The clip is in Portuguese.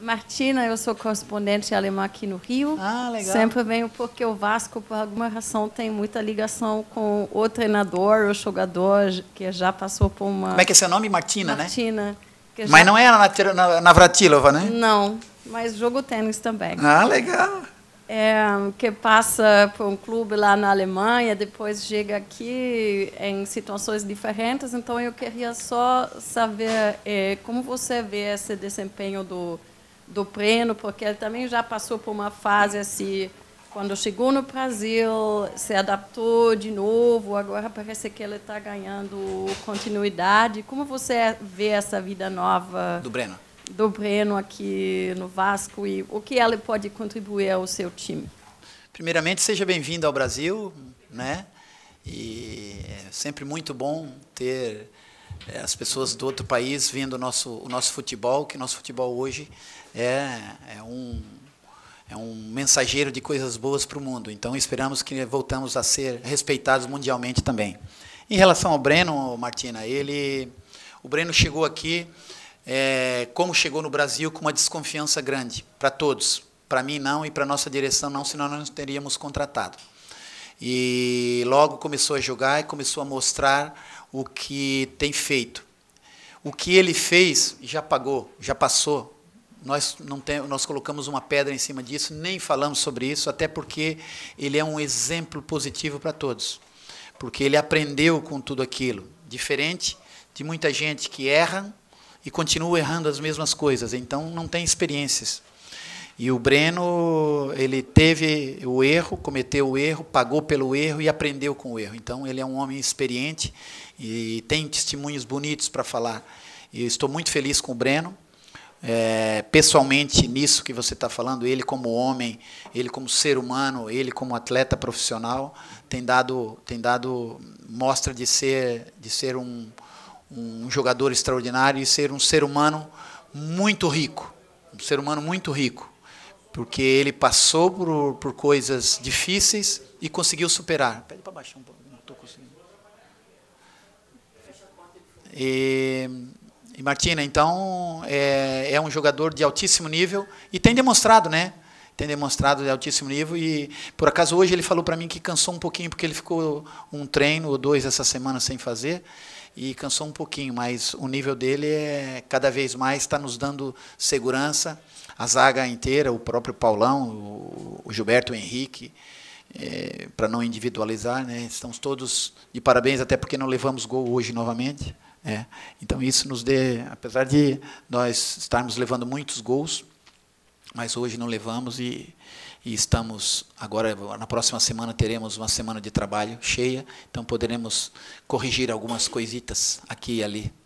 Martina, eu sou correspondente alemã aqui no Rio. Ah, legal. Sempre venho porque o Vasco, por alguma razão, tem muita ligação com o treinador, o jogador, que já passou por uma. Como é que é seu nome? Martina, Martina né? Martina. Mas já... não é na Vratilova, né? Não, mas jogo tênis também. Ah, legal. É, que passa por um clube lá na Alemanha, depois chega aqui em situações diferentes. Então, eu queria só saber é, como você vê esse desempenho do do Preno, porque ele também já passou por uma fase assim, quando chegou no Brasil, se adaptou de novo, agora parece que ele está ganhando continuidade. Como você vê essa vida nova do Breno? Do Breno aqui no Vasco e o que ele pode contribuir ao seu time? Primeiramente, seja bem-vindo ao Brasil, né? E é sempre muito bom ter é, as pessoas do outro país vendo o nosso, o nosso futebol, que nosso futebol hoje é, é um é um mensageiro de coisas boas para o mundo. Então esperamos que voltamos a ser respeitados mundialmente também. Em relação ao Breno, Martina, ele, o Breno chegou aqui é, como chegou no Brasil com uma desconfiança grande para todos, para mim não e para nossa direção não, senão nós não teríamos contratado. E logo começou a jogar e começou a mostrar o que tem feito. O que ele fez já pagou, já passou. Nós não tem, nós colocamos uma pedra em cima disso, nem falamos sobre isso, até porque ele é um exemplo positivo para todos. Porque ele aprendeu com tudo aquilo, diferente de muita gente que erra e continua errando as mesmas coisas, então não tem experiências. E o Breno, ele teve o erro, cometeu o erro, pagou pelo erro e aprendeu com o erro. Então, ele é um homem experiente e tem testemunhos bonitos para falar. E estou muito feliz com o Breno. É, pessoalmente, nisso que você está falando, ele como homem, ele como ser humano, ele como atleta profissional, tem dado, tem dado mostra de ser, de ser um, um jogador extraordinário e ser um ser humano muito rico. Um ser humano muito rico porque ele passou por, por coisas difíceis e conseguiu superar. Pede para baixar um pouco, não estou conseguindo. E, e Martina, então, é, é um jogador de altíssimo nível e tem demonstrado, né? tem demonstrado de altíssimo nível e por acaso hoje ele falou para mim que cansou um pouquinho porque ele ficou um treino ou dois essa semana sem fazer e cansou um pouquinho, mas o nível dele é cada vez mais está nos dando segurança. A zaga inteira, o próprio Paulão, o Gilberto o Henrique, é, para não individualizar, né? estamos todos de parabéns, até porque não levamos gol hoje novamente. É. Então isso nos dê, apesar de nós estarmos levando muitos gols, mas hoje não levamos e, e, estamos agora na próxima semana teremos uma semana de trabalho cheia, então poderemos corrigir algumas coisitas aqui e ali.